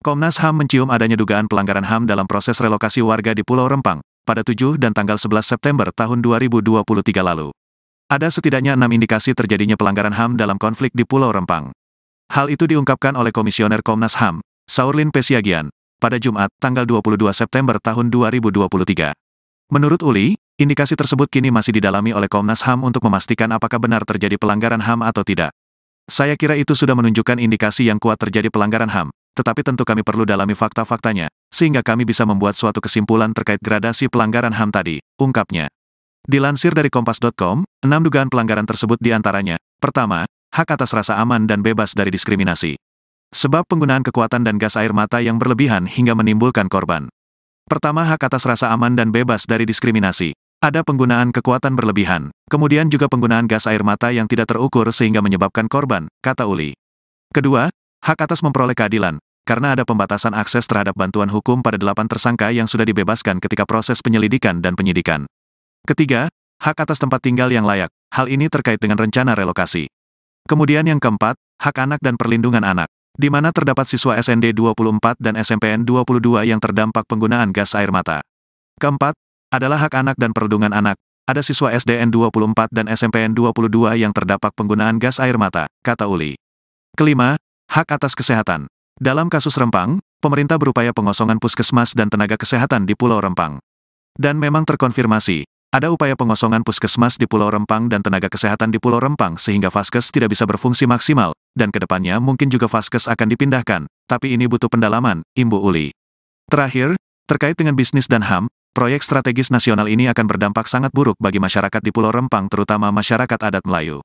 Komnas HAM mencium adanya dugaan pelanggaran HAM dalam proses relokasi warga di Pulau Rempang, pada 7 dan tanggal 11 September tahun 2023 lalu. Ada setidaknya enam indikasi terjadinya pelanggaran HAM dalam konflik di Pulau Rempang. Hal itu diungkapkan oleh Komisioner Komnas HAM, Saurlin Pesiagian, pada Jumat, tanggal 22 September tahun 2023. Menurut Uli, indikasi tersebut kini masih didalami oleh Komnas HAM untuk memastikan apakah benar terjadi pelanggaran HAM atau tidak. Saya kira itu sudah menunjukkan indikasi yang kuat terjadi pelanggaran HAM, tetapi tentu kami perlu dalami fakta-faktanya, sehingga kami bisa membuat suatu kesimpulan terkait gradasi pelanggaran HAM tadi, ungkapnya. Dilansir dari Kompas.com, enam dugaan pelanggaran tersebut diantaranya, pertama, hak atas rasa aman dan bebas dari diskriminasi. Sebab penggunaan kekuatan dan gas air mata yang berlebihan hingga menimbulkan korban. Pertama hak atas rasa aman dan bebas dari diskriminasi. Ada penggunaan kekuatan berlebihan, kemudian juga penggunaan gas air mata yang tidak terukur sehingga menyebabkan korban, kata Uli. Kedua, hak atas memperoleh keadilan, karena ada pembatasan akses terhadap bantuan hukum pada delapan tersangka yang sudah dibebaskan ketika proses penyelidikan dan penyidikan. Ketiga, hak atas tempat tinggal yang layak, hal ini terkait dengan rencana relokasi. Kemudian yang keempat, hak anak dan perlindungan anak, di mana terdapat siswa SND 24 dan SMPN 22 yang terdampak penggunaan gas air mata. Keempat, adalah hak anak dan perlindungan anak. Ada siswa SDN 24 dan SMPN 22 yang terdapat penggunaan gas air mata, kata Uli. Kelima, hak atas kesehatan. Dalam kasus Rempang, pemerintah berupaya pengosongan puskesmas dan tenaga kesehatan di Pulau Rempang. Dan memang terkonfirmasi, ada upaya pengosongan puskesmas di Pulau Rempang dan tenaga kesehatan di Pulau Rempang sehingga Vaskes tidak bisa berfungsi maksimal, dan kedepannya mungkin juga Vaskes akan dipindahkan, tapi ini butuh pendalaman, imbu Uli. Terakhir, terkait dengan bisnis dan HAM, Proyek strategis nasional ini akan berdampak sangat buruk bagi masyarakat di Pulau Rempang terutama masyarakat adat Melayu.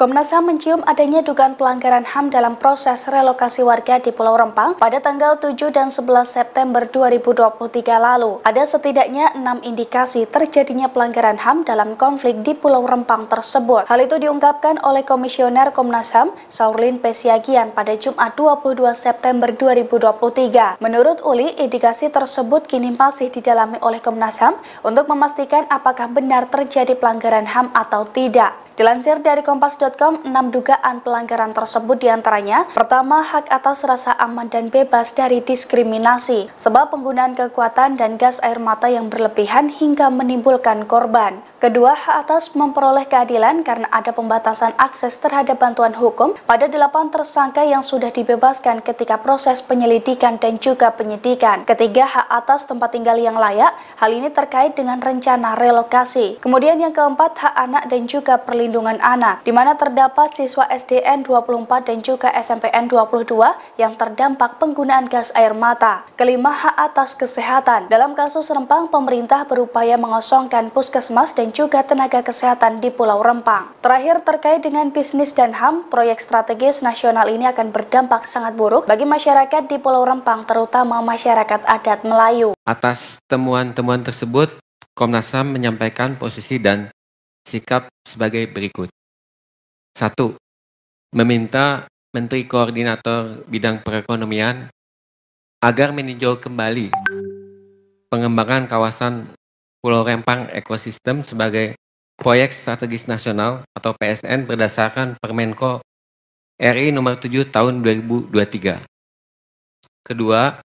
Komnas HAM mencium adanya dugaan pelanggaran HAM dalam proses relokasi warga di Pulau Rempang pada tanggal 7 dan 11 September 2023 lalu. Ada setidaknya enam indikasi terjadinya pelanggaran HAM dalam konflik di Pulau Rempang tersebut. Hal itu diungkapkan oleh Komisioner Komnas HAM, Saurlin Pesiagian pada Jumat 22 September 2023. Menurut Uli, indikasi tersebut kini masih didalami oleh Komnas HAM untuk memastikan apakah benar terjadi pelanggaran HAM atau tidak. Dilansir dari kompas.com, enam dugaan pelanggaran tersebut diantaranya, pertama hak atas rasa aman dan bebas dari diskriminasi, sebab penggunaan kekuatan dan gas air mata yang berlebihan hingga menimbulkan korban. Kedua, hak atas memperoleh keadilan karena ada pembatasan akses terhadap bantuan hukum pada delapan tersangka yang sudah dibebaskan ketika proses penyelidikan dan juga penyidikan. Ketiga, hak atas tempat tinggal yang layak. Hal ini terkait dengan rencana relokasi. Kemudian yang keempat, hak anak dan juga perlindungan anak, di mana terdapat siswa SDN 24 dan juga SMPN 22 yang terdampak penggunaan gas air mata. Kelima, hak atas kesehatan. Dalam kasus Rempang, pemerintah berupaya mengosongkan puskesmas dan juga tenaga kesehatan di Pulau Rempang. Terakhir terkait dengan bisnis dan HAM, proyek strategis nasional ini akan berdampak sangat buruk bagi masyarakat di Pulau Rempang terutama masyarakat adat Melayu. Atas temuan-temuan tersebut, Komnas HAM menyampaikan posisi dan sikap sebagai berikut. 1. Meminta Menteri Koordinator Bidang Perekonomian agar meninjau kembali pengembangan kawasan Pulau Rempang Ekosistem sebagai Proyek Strategis Nasional atau PSN berdasarkan Permenko RI nomor 7 tahun 2023. Kedua,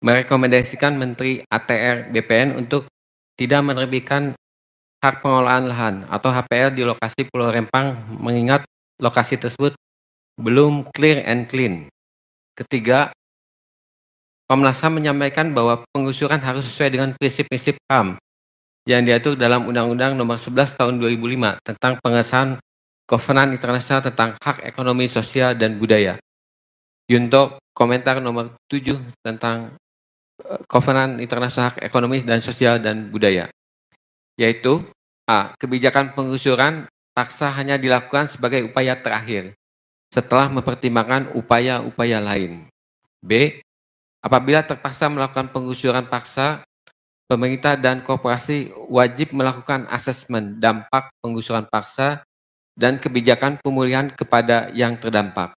merekomendasikan Menteri ATR BPN untuk tidak menerbitkan hak pengolahan lahan atau HPL di lokasi Pulau Rempang mengingat lokasi tersebut belum clear and clean. Ketiga, Komnas HAM menyampaikan bahwa pengusuran harus sesuai dengan prinsip-prinsip HAM, yang diatur dalam Undang-Undang Nomor 11 Tahun 2005 tentang pengesahan Kovenan Internasional tentang Hak Ekonomi Sosial dan Budaya. Yunto komentar nomor 7 tentang e, Kovenan Internasional Hak Ekonomi dan Sosial dan Budaya, yaitu A. Kebijakan pengusuran paksa hanya dilakukan sebagai upaya terakhir setelah mempertimbangkan upaya-upaya lain. B. Apabila terpaksa melakukan pengusuran paksa, pemerintah dan korporasi wajib melakukan asesmen dampak penggusuran paksa dan kebijakan pemulihan kepada yang terdampak.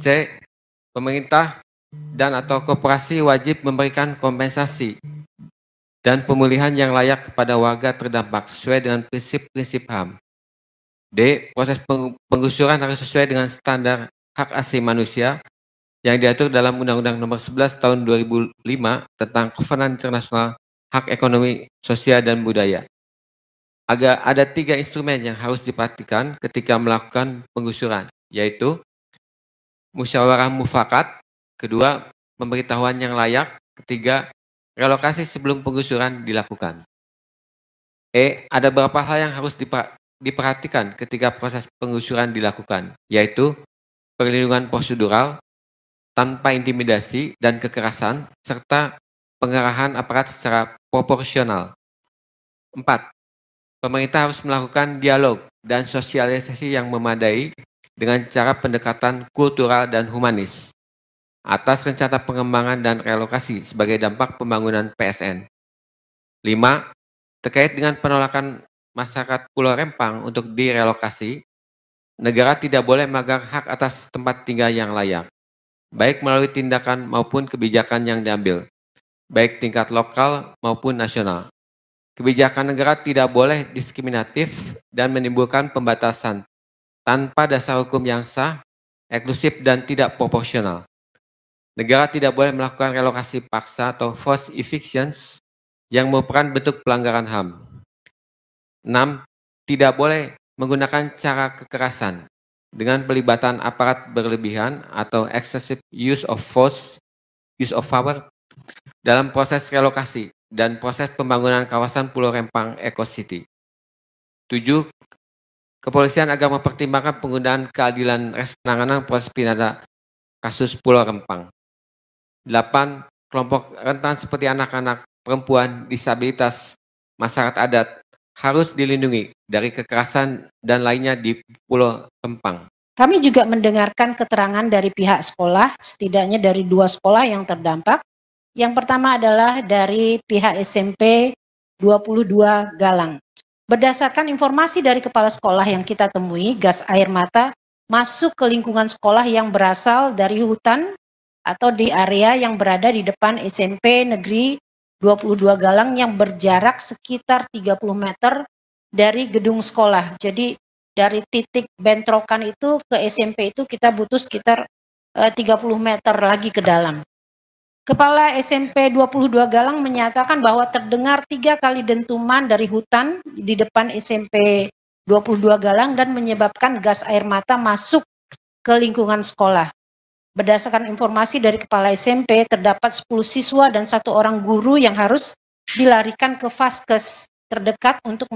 C. Pemerintah dan atau korporasi wajib memberikan kompensasi dan pemulihan yang layak kepada warga terdampak sesuai dengan prinsip-prinsip HAM. D. Proses penggusuran harus sesuai dengan standar hak asasi manusia yang diatur dalam Undang-Undang Nomor 11 Tahun 2005 tentang Kovenan Internasional Hak Ekonomi, Sosial, dan Budaya. Agak ada tiga instrumen yang harus diperhatikan ketika melakukan penggusuran, yaitu musyawarah mufakat, kedua pemberitahuan yang layak, ketiga relokasi sebelum penggusuran dilakukan. E. Ada beberapa hal yang harus diperhatikan ketika proses penggusuran dilakukan, yaitu perlindungan prosedural, tanpa intimidasi dan kekerasan, serta pengarahan aparat secara proporsional. 4. Pemerintah harus melakukan dialog dan sosialisasi yang memadai dengan cara pendekatan kultural dan humanis atas rencana pengembangan dan relokasi sebagai dampak pembangunan PSN. 5. Terkait dengan penolakan masyarakat Pulau Rempang untuk direlokasi, negara tidak boleh magar hak atas tempat tinggal yang layak baik melalui tindakan maupun kebijakan yang diambil, baik tingkat lokal maupun nasional. Kebijakan negara tidak boleh diskriminatif dan menimbulkan pembatasan tanpa dasar hukum yang sah, eksklusif, dan tidak proporsional. Negara tidak boleh melakukan relokasi paksa atau forced evictions yang merupakan bentuk pelanggaran HAM. 6. Tidak boleh menggunakan cara kekerasan dengan pelibatan aparat berlebihan atau excessive use of force, use of power dalam proses relokasi dan proses pembangunan kawasan Pulau Rempang Eco City. Tujuh, Kepolisian agar mempertimbangkan penggunaan keadilan penanganan proses pidana kasus Pulau Rempang. Delapan, Kelompok rentan seperti anak-anak, perempuan, disabilitas, masyarakat adat, harus dilindungi dari kekerasan dan lainnya di Pulau Tempang. Kami juga mendengarkan keterangan dari pihak sekolah, setidaknya dari dua sekolah yang terdampak. Yang pertama adalah dari pihak SMP 22 Galang. Berdasarkan informasi dari kepala sekolah yang kita temui, gas air mata masuk ke lingkungan sekolah yang berasal dari hutan atau di area yang berada di depan SMP Negeri 22 galang yang berjarak sekitar 30 meter dari gedung sekolah. Jadi dari titik bentrokan itu ke SMP itu kita butuh sekitar 30 eh, meter lagi ke dalam. Kepala SMP 22 Galang menyatakan bahwa terdengar tiga kali dentuman dari hutan di depan SMP 22 Galang dan menyebabkan gas air mata masuk ke lingkungan sekolah. Berdasarkan informasi dari Kepala SMP, terdapat 10 siswa dan satu orang guru yang harus dilarikan ke Vaskes terdekat untuk